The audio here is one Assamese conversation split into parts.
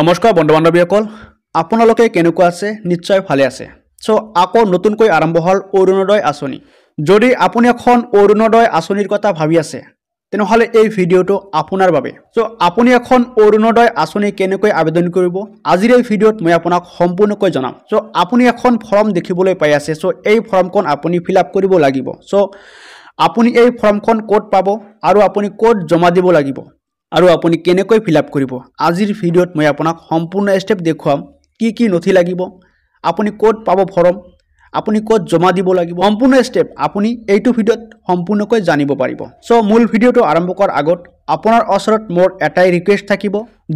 নমস্কাৰ বন্ধু বান্ধৱীসকল আপোনালোকে কেনেকুৱা আছে নিশ্চয় ভালে আছে চ' আকৌ নতুনকৈ আৰম্ভ হ'ল অৰুণোদয় আঁচনি যদি আপুনি এখন অৰুণোদয় আঁচনিৰ কথা ভাবি আছে তেনেহ'লে এই ভিডিঅ'টো আপোনাৰ বাবে চ' আপুনি এখন অৰুণোদয় আঁচনি কেনেকৈ আবেদন কৰিব আজিৰ এই ভিডিঅ'ত মই আপোনাক সম্পূৰ্ণকৈ জনাম চ' আপুনি এখন ফৰ্ম দেখিবলৈ পাই আছে চ' এই ফৰ্মখন আপুনি ফিল আপ কৰিব লাগিব চ' আপুনি এই ফৰ্মখন ক'ত পাব আৰু আপুনি ক'ত জমা দিব লাগিব আৰু আপুনি কেনেকৈ ফিল আপ কৰিব আজিৰ ভিডিঅ'ত মই আপোনাক সম্পূৰ্ণ ষ্টেপ দেখুৱাম কি কি নথি লাগিব আপুনি ক'ত পাব ফৰ্ম আপুনি ক'ত জমা দিব লাগিব সম্পূৰ্ণ ষ্টেপ আপুনি এইটো ভিডিঅ'ত সম্পূৰ্ণকৈ জানিব পাৰিব চ' মূল ভিডিঅ'টো আৰম্ভ কৰাৰ আগত আপোনাৰ ওচৰত মোৰ এটাই ৰিকুৱেষ্ট থাকিব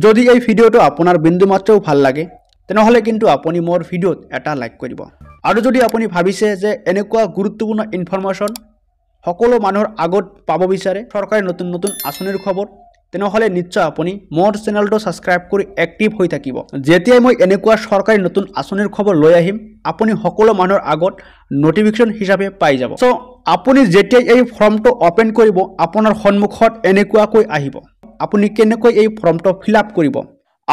যদি এই ভিডিঅ'টো আপোনাৰ বিন্দু মাত্ৰও ভাল লাগে তেনেহ'লে কিন্তু আপুনি মোৰ ভিডিঅ'ত এটা লাইক কৰিব আৰু যদি আপুনি ভাবিছে যে এনেকুৱা গুৰুত্বপূৰ্ণ ইনফৰ্মেশ্যন সকলো মানুহৰ আগত পাব বিচাৰে চৰকাৰে নতুন নতুন আঁচনিৰ খবৰ তেনেহ'লে নিশ্চয় আপুনি মোৰ চেনেলটো ছাবস্ক্ৰাইব কৰি এক্টিভ হৈ থাকিব যেতিয়াই মই এনেকুৱা চৰকাৰী নতুন আঁচনিৰ খবৰ লৈ আহিম আপুনি সকলো মানুহৰ আগত নটিফিকেশ্যন হিচাপে পাই যাব চ' আপুনি যেতিয়াই এই ফৰ্মটো অ'পেন কৰিব আপোনাৰ সন্মুখত এনেকুৱাকৈ আহিব আপুনি কেনেকৈ এই ফৰ্মটো ফিল আপ কৰিব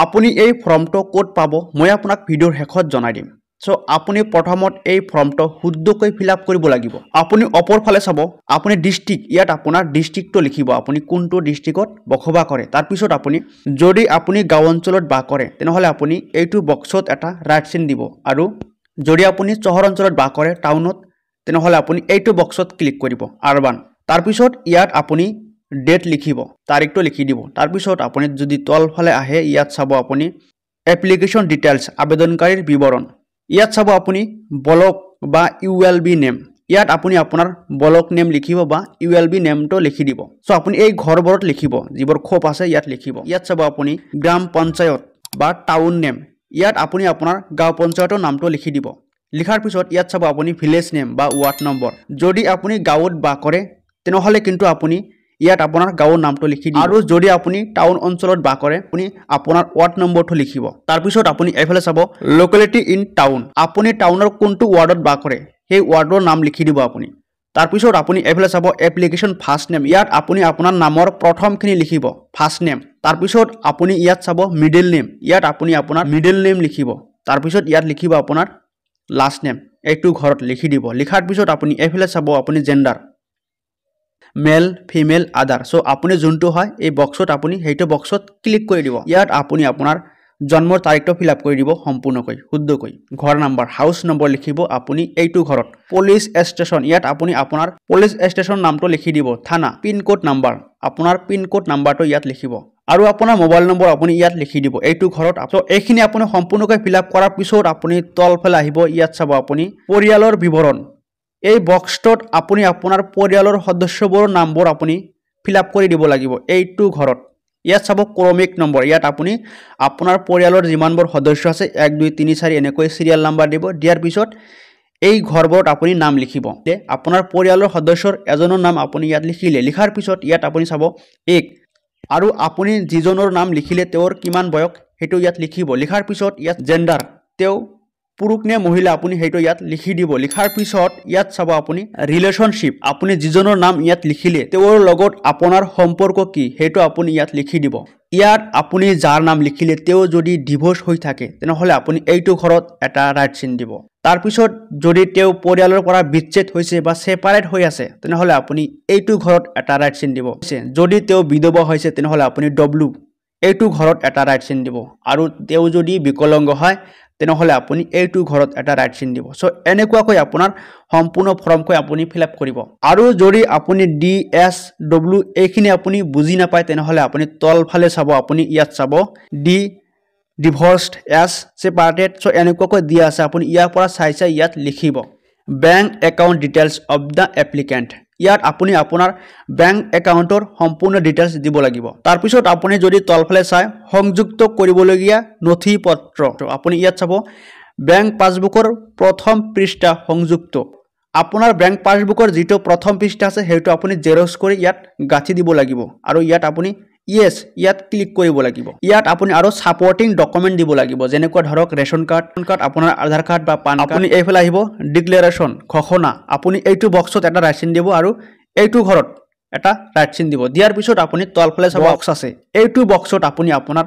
আপুনি এই ফৰ্মটো ক'ত পাব মই আপোনাক ভিডিঅ'ৰ শেষত জনাই দিম চ' আপুনি প্ৰথমত এই ফৰ্মটো শুদ্ধকৈ ফিল আপ কৰিব লাগিব আপুনি অপৰ ফালে চাব আপুনি ডিষ্ট্ৰিক্ট ইয়াত আপোনাৰ ডিষ্ট্ৰিক্টটো লিখিব আপুনি কোনটো ডিষ্ট্ৰিক্টত বসবাস কৰে তাৰপিছত আপুনি যদি আপুনি গাঁও অঞ্চলত বাস কৰে তেনেহ'লে আপুনি এইটো বক্সত এটা ৰাইট চিন দিব আৰু যদি আপুনি চহৰ অঞ্চলত বাস কৰে টাউনত তেনেহ'লে আপুনি এইটো বক্সত ক্লিক কৰিব আৰবান তাৰপিছত ইয়াত আপুনি ডেট লিখিব তাৰিখটো লিখি দিব তাৰপিছত আপুনি যদি তলফালে আহে ইয়াত চাব আপুনি এপ্লিকেশ্যন ডিটেইলছ আবেদনকাৰীৰ বিৱৰণ ইয়াত চাব আপুনি ব্লক বা ইউ এল বি নেম ইয়াত আপুনি আপোনাৰ ব্লক নেম লিখিব বা ইউ এল বি নেমটো লিখি দিব চ' আপুনি এই ঘৰবোৰত লিখিব যিবোৰ খোপ আছে ইয়াত লিখিব ইয়াত চাব আপুনি গ্ৰাম পঞ্চায়ত বা টাউন নেম ইয়াত আপুনি আপোনাৰ গাঁও পঞ্চায়তৰ নামটো লিখি দিব লিখাৰ পিছত ইয়াত চাব আপুনি ভিলেজ নেম বা ৱাৰ্ড নম্বৰ যদি আপুনি গাঁৱত বাস কৰে তেনেহ'লে কিন্তু আপুনি ইয়াত আপোনাৰ গাঁৱৰ নামটো লিখি দিব আৰু যদি আপুনি টাউন অঞ্চলত বাস কৰে আপুনি আপোনাৰ ৱাৰ্ড নম্বৰটো লিখিব তাৰপিছত আপুনি এফালে চাব লোকেলিটি ইন টাউন আপুনি টাউনৰ কোনটো ৱাৰ্ডত বাস কৰে সেই ৱাৰ্ডৰ নাম লিখি দিব আপুনি তাৰপিছত আপুনি এইফালে চাব এপ্লিকেশ্যন ফাৰ্ষ্ট নেম ইয়াত আপুনি আপোনাৰ নামৰ প্ৰথমখিনি লিখিব ফাৰ্ষ্ট নেম তাৰপিছত আপুনি ইয়াত চাব মিডিল নেম ইয়াত আপুনি আপোনাৰ মিডিল নেম লিখিব তাৰপিছত ইয়াত লিখিব আপোনাৰ লাষ্ট নেম এইটো ঘৰত লিখি দিব লিখাৰ পিছত আপুনি এইফালে চাব আপুনি জেণ্ডাৰ মেল ফিমেল আদাৰ চ' আপুনি যোনটো হয় এই বক্সত আপুনি সেইটো বক্সত ক্লিক কৰি দিব ইয়াত আপুনি আপোনাৰ জন্মৰ তাৰিখটো ফিল আপ কৰি দিব সম্পূৰ্ণকৈ শুদ্ধকৈ ঘৰ নম্বৰ হাউচ নম্বৰ লিখিব আপুনি এইটো ঘৰত পুলিচ ষ্টেচন ইয়াত আপুনি আপোনাৰ পুলিচ ষ্টেচন নামটো লিখি দিব থানা পিনক'ড নম্বৰ আপোনাৰ পিনক'ড নম্বৰটো ইয়াত লিখিব আৰু আপোনাৰ মোবাইল নম্বৰ আপুনি ইয়াত লিখি দিব এইটো ঘৰত চ' এইখিনি আপুনি সম্পূৰ্ণকৈ ফিল আপ কৰাৰ পিছত আপুনি তলফালে আহিব ইয়াত চাব আপুনি পৰিয়ালৰ বিৱৰণ এই বক্সটোত আপুনি আপোনাৰ পৰিয়ালৰ সদস্যবোৰৰ নামবোৰ আপুনি ফিল আপ কৰি দিব লাগিব এইটো ঘৰত ইয়াত চাব ক্ৰমিক নম্বৰ ইয়াত আপুনি আপোনাৰ পৰিয়ালৰ যিমানবোৰ সদস্য আছে এক দুই তিনি চাৰি এনেকৈ চিৰিয়েল নাম্বাৰ দিব দিয়াৰ পিছত এই ঘৰবোৰত আপুনি নাম লিখিব যে আপোনাৰ পৰিয়ালৰ সদস্যৰ এজনৰ নাম আপুনি ইয়াত লিখিলে লিখাৰ পিছত ইয়াত আপুনি চাব এক আৰু আপুনি যিজনৰ নাম লিখিলে তেওঁৰ কিমান বয়স সেইটো ইয়াত লিখিব লিখাৰ পিছত ইয়াত জেণ্ডাৰ তেওঁ পুৰুষ নে মহিলা আপুনি সেইটো ইয়াত লিখি দিব লিখাৰ পিছত ইয়াত চাব আপুনি ৰিলেশ্যনশ্বিপ আপুনি যিজনৰ নাম ইয়াত লিখিলে তেওঁৰ লগত আপোনাৰ সম্পৰ্ক কি সেইটো আপুনি ইয়াত লিখি দিব ইয়াত আপুনি যাৰ নাম লিখিলে তেওঁ যদি ডিভৰ্চ হৈ থাকে তেনেহ'লে আপুনি এইটো ঘৰত এটা ৰাইট চিন দিব তাৰপিছত যদি তেওঁ পৰিয়ালৰ পৰা বিচ্ছেদ হৈছে বা ছেপাৰেট হৈ আছে তেনেহ'লে আপুনি এইটো ঘৰত এটা ৰাইট চিন দিব যদি তেওঁ বিধৱা হৈছে তেনেহ'লে আপুনি ডব্লু এইটো ঘৰত এটা ৰাইট চিন দিব আৰু তেওঁ যদি বিকলংগ হয় তেনেহ'লে আপুনি এইটো ঘৰত এটা ৰাইট চিন দিব চ' এনেকুৱাকৈ আপোনাৰ সম্পূৰ্ণ ফৰ্মকৈ আপুনি ফিল আপ কৰিব আৰু যদি আপুনি ডি এছ ডব্লিউ এইখিনি আপুনি বুজি নাপায় তেনেহ'লে আপুনি তলফালে চাব আপুনি ইয়াত চাব ডি ডিভৰ্চড এছ চেপাৰেটেড চ' এনেকুৱাকৈ দিয়া আছে আপুনি ইয়াৰ পৰা চাই চাই ইয়াত লিখিব bank account details of the applicant ইয়াত আপুনি আপোনাৰ বেংক একাউণ্টৰ সম্পূৰ্ণ ডিটেইলছ দিব লাগিব তাৰপিছত আপুনি যদি তলফালে চাই সংযুক্ত কৰিবলগীয়া নথি পত্ৰ আপুনি ইয়াত চাব বেংক পাছবুকৰ প্ৰথম পৃষ্ঠা সংযুক্ত আপোনাৰ বেংক পাছবুকৰ যিটো প্ৰথম পৃষ্ঠা আছে সেইটো আপুনি জেৰক্স কৰি ইয়াত গাঁঠি দিব লাগিব আৰু ইয়াত আপুনি য়েছ ইয়াত ক্লিক কৰিব লাগিব ইয়াত আপুনি আৰু ছাপৰ্টিং ডকুমেণ্ট দিব লাগিব যেনেকুৱা ধৰক ৰেচন কাৰ্ড পেন কাৰ্ড আপোনাৰ আধাৰ কাৰ্ড বা পান আপুনি এইফালে আহিব ডিক্লেৰেশ্যন ঘোষণা আপুনি এইটো বক্সত এটা ৰাইচিন দিব আৰু এইটো ঘৰত এটা ৰাইচিন দিব দিয়াৰ পিছত আপুনি তলফালে চাব বক্স আছে এইটো বক্সত আপুনি আপোনাৰ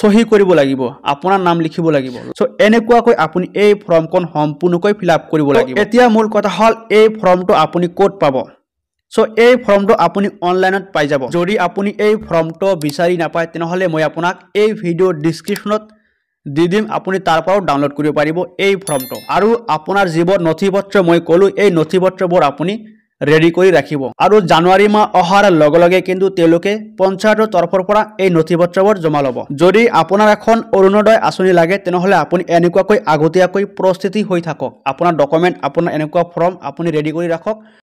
চহী কৰিব লাগিব আপোনাৰ নাম লিখিব লাগিব চ' এনেকুৱাকৈ আপুনি এই ফৰ্মখন সম্পূৰ্ণকৈ ফিল আপ কৰিব লাগিব এতিয়া মূল কথা হ'ল এই ফৰ্মটো আপুনি ক'ত পাব চ' এই ফৰ্মটো আপুনি অনলাইনত পাই যাব যদি আপুনি এই ফৰ্মটো বিচাৰি নাপায় তেনেহ'লে মই আপোনাক এই ভিডিঅ' ডিছক্ৰিপশ্যনত দি দিম আপুনি তাৰ পৰাও ডাউনলোড কৰিব পাৰিব এই ফৰ্মটো আৰু আপোনাৰ যিবোৰ নথি পত্ৰ মই ক'লোঁ এই নথি পত্ৰবোৰ আপুনি ৰেডি কৰি ৰাখিব আৰু জানুৱাৰী মাহ অহাৰ লগে লগে কিন্তু তেওঁলোকে পঞ্চায়তৰ তৰফৰ পৰা এই নথি পত্ৰবোৰ জমা ল'ব যদি আপোনাৰ এখন অৰুণোদয় আঁচনি লাগে তেনেহ'লে আপুনি এনেকুৱাকৈ আগতীয়াকৈ প্ৰস্তুতি হৈ থাকক আপোনাৰ ডকুমেণ্ট আপোনাৰ এনেকুৱা ফৰ্ম আপুনি ৰেডি কৰি ৰাখক